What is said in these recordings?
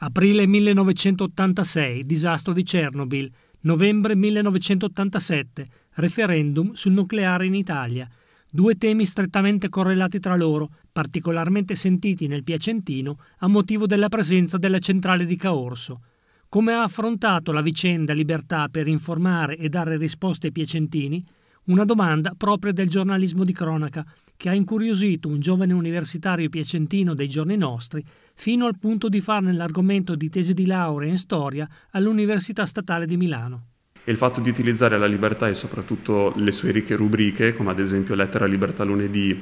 Aprile 1986, disastro di Chernobyl. Novembre 1987, referendum sul nucleare in Italia. Due temi strettamente correlati tra loro, particolarmente sentiti nel Piacentino a motivo della presenza della centrale di Caorso. Come ha affrontato la vicenda Libertà per informare e dare risposte ai piacentini, una domanda propria del giornalismo di cronaca, che ha incuriosito un giovane universitario piacentino dei giorni nostri, fino al punto di farne l'argomento di tesi di laurea in storia all'Università Statale di Milano. E il fatto di utilizzare la libertà e soprattutto le sue ricche rubriche, come ad esempio Lettera Libertà lunedì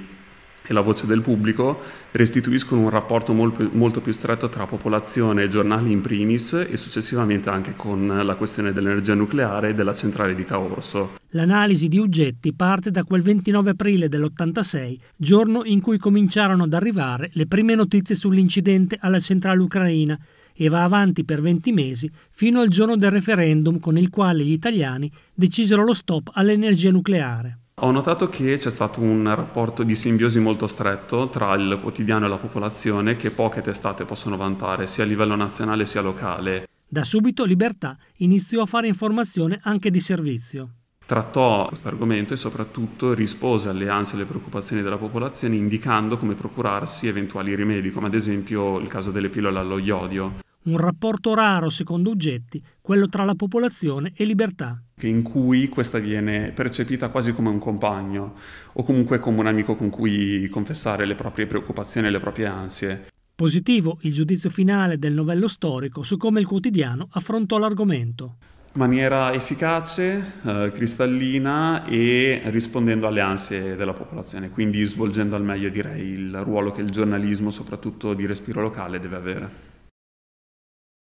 e la voce del pubblico restituiscono un rapporto molto, molto più stretto tra popolazione e giornali in primis e successivamente anche con la questione dell'energia nucleare e della centrale di Caorso. L'analisi di Uggetti parte da quel 29 aprile dell'86, giorno in cui cominciarono ad arrivare le prime notizie sull'incidente alla centrale ucraina e va avanti per 20 mesi fino al giorno del referendum con il quale gli italiani decisero lo stop all'energia nucleare. Ho notato che c'è stato un rapporto di simbiosi molto stretto tra il quotidiano e la popolazione che poche testate possono vantare, sia a livello nazionale sia locale. Da subito Libertà iniziò a fare informazione anche di servizio. Trattò questo argomento e soprattutto rispose alle ansie e alle preoccupazioni della popolazione indicando come procurarsi eventuali rimedi, come ad esempio il caso delle pillole allo iodio un rapporto raro, secondo Uggetti, quello tra la popolazione e libertà. In cui questa viene percepita quasi come un compagno o comunque come un amico con cui confessare le proprie preoccupazioni e le proprie ansie. Positivo il giudizio finale del novello storico su come il quotidiano affrontò l'argomento. In maniera efficace, eh, cristallina e rispondendo alle ansie della popolazione, quindi svolgendo al meglio direi il ruolo che il giornalismo, soprattutto di respiro locale, deve avere.